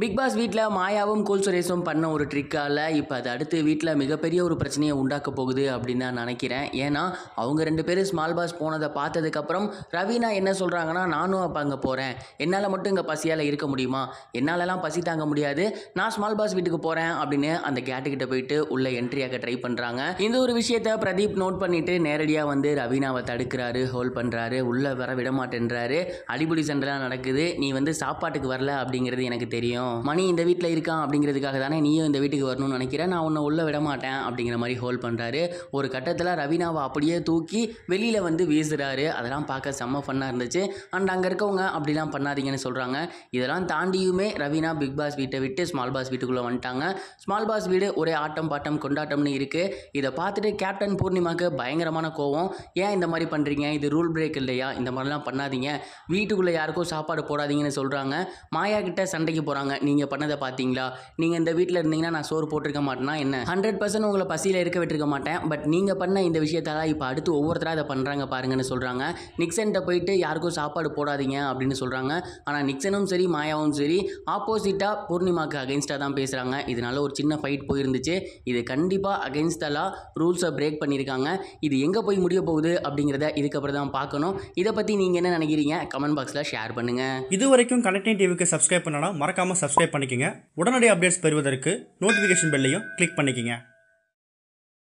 big pass வீட்டில் மாயாவும் கோல் சுரேஷும் பண்ண ஒரு ட்ரிக்கால் இப்போ அது அடுத்து வீட்டில் மிகப்பெரிய ஒரு பிரச்சனையை உண்டாக்க போகுது அப்படின்னு நான் நினைக்கிறேன் ஏன்னா அவங்க ரெண்டு பேரும் ஸ்மால் பாஸ் போனதை பார்த்ததுக்கப்புறம் ரவீனா என்ன சொல்கிறாங்கன்னா நானும் அப்போ அங்கே போகிறேன் என்னால் மட்டும் இங்கே பசியால் இருக்க முடியுமா என்னாலலாம் பசி தாங்க முடியாது நான் ஸ்மால் பாஸ் வீட்டுக்கு போகிறேன் அப்படின்னு அந்த கேட்டுக்கிட்ட போயிட்டு உள்ளே என்ட்ரியாக ட்ரை பண்ணுறாங்க இந்த ஒரு விஷயத்த பிரதீப் நோட் பண்ணிவிட்டு நேரடியாக வந்து ரவீனாவை தடுக்கிறாரு ஹோல்ட் பண்ணுறாரு உள்ளே வர விட மாட்டேன்றாரு அடிபுடி சண்டைலாம் நடக்குது நீ வந்து சாப்பாட்டுக்கு வரல அப்படிங்கிறது எனக்கு தெரியும் மணி இந்த வீட்டில் இருக்கான் அப்படிங்கிறதுக்காக தானே நீயும் இந்த வீட்டுக்கு வரணும்னு நினைக்கிறேன் நான் உன்னை உள்ளே விட மாட்டேன் அப்படிங்கிற மாதிரி ஹோல்ட் பண்ணுறாரு ஒரு கட்டத்தில் ரவீனாவை அப்படியே தூக்கி வெளியில் வந்து வீசுகிறாரு அதெல்லாம் பார்க்க செம்ம ஃபன்னாக இருந்துச்சு அண்ட் அங்கே இருக்கவங்க அப்படிலாம் பண்ணாதீங்கன்னு சொல்கிறாங்க இதெல்லாம் தாண்டியுமே ரவீனா பிக் பாஸ் வீட்டை விட்டு ஸ்மால் பாஸ் வீட்டுக்குள்ளே வந்துட்டாங்க ஸ்மால் பாஸ் வீடு ஒரே ஆட்டம் பாட்டம் கொண்டாட்டம்னு இருக்குது இதை பார்த்துட்டு கேப்டன் பூர்ணிமாவுக்கு பயங்கரமான கோவம் ஏன் இந்த மாதிரி பண்ணுறீங்க இது ரூல் பிரேக் இல்லையா இந்த மாதிரிலாம் பண்ணாதீங்க வீட்டுக்குள்ளே யாருக்கும் சாப்பாடு போடாதீங்கன்னு சொல்கிறாங்க மாயா கிட்ட சண்டைக்கு போகிறாங்க நீங்கள் பண்ணதை பார்த்தீங்களா நீங்கள் இந்த வீட்டில் இருந்தீங்கன்னா நான் சோறு போட்டிருக்க மாட்டேன்னா என்ன ஹண்ட்ரட் பர்சன்ட் உங்களை பசியில் இருக்க விட்டுருக்க மாட்டேன் பட் நீங்கள் பண்ண இந்த விஷயத்தால இப்போ அடுத்து ஒவ்வொருத்தராக அதை பண்ணுறாங்க பாருங்கன்னு சொல்கிறாங்க நிக்சன்கிட்ட போயிட்டு யாருக்கும் சாப்பாடு போடாதீங்க அப்படின்னு சொல்கிறாங்க ஆனால் நிக்சனும் சரி மாயாவும் சரி ஆப்போசிட்டாக பூர்ணிமாக்கு அகைன்ஸ்டா தான் பேசுகிறாங்க இதனால ஒரு சின்ன ஃபைட் போயிருந்துச்சு இது கண்டிப்பாக அகைன்ஸ்டெல்லாம் ரூல்ஸை பிரேக் பண்ணியிருக்காங்க இது எங்கே போய் முடிய போகுது அப்படிங்கிறத இதுக்கப்புறம் தான் பார்க்கணும் இதை பற்றி நீங்கள் என்ன நினைக்கிறீங்க கமெண்ட் பாக்ஸில் ஷேர் பண்ணுங்க இது வரைக்கும் கனெக்டிங் டிவிக்கு சப்ஸ்கிரைப் பண்ணனா மறக்காமல் சப்ஸ்கிரைப் சப்ஸ்கிரைப் பண்ணிக்கங்க உடனடி அப்டேட்ஸ் பெறுவதற்கு நோட்டிஃபிகேஷன் பெல்லையும் கிளிக் பண்ணிக்கங்க